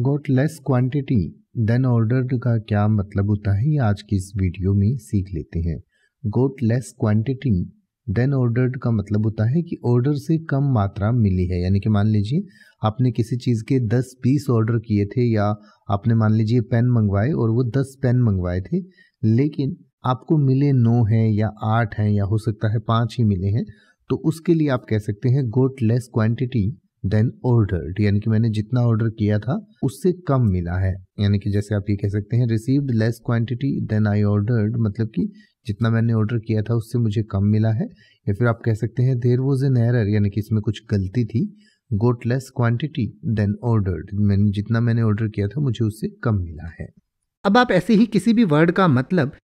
गोट less quantity than ordered का क्या मतलब होता है ये आज की इस वीडियो में सीख लेते हैं got less quantity than ordered का मतलब होता है कि ऑर्डर से कम मात्रा मिली है यानी कि मान लीजिए आपने किसी चीज़ के 10-20 ऑर्डर किए थे या आपने मान लीजिए पेन मंगवाए और वो 10 पेन मंगवाए थे लेकिन आपको मिले नौ हैं या आठ हैं या हो सकता है पाँच ही मिले हैं तो उसके लिए आप कह सकते हैं got less quantity than ordered यानी कि मैंने जितना ऑर्डर किया था उससे कम मिला है यानी कि जैसे आप ये कह सकते हैं received less quantity than I ordered मतलब कि जितना मैंने ऑर्डर किया था उससे मुझे कम मिला है या फिर आप कह सकते हैं देर वॉज एन एरर यानी कि इसमें कुछ गलती थी got less quantity than ordered मैंने जितना मैंने ऑर्डर किया था मुझे उससे कम मिला है अब आप ऐसे ही किसी भी वर्ड का मतलब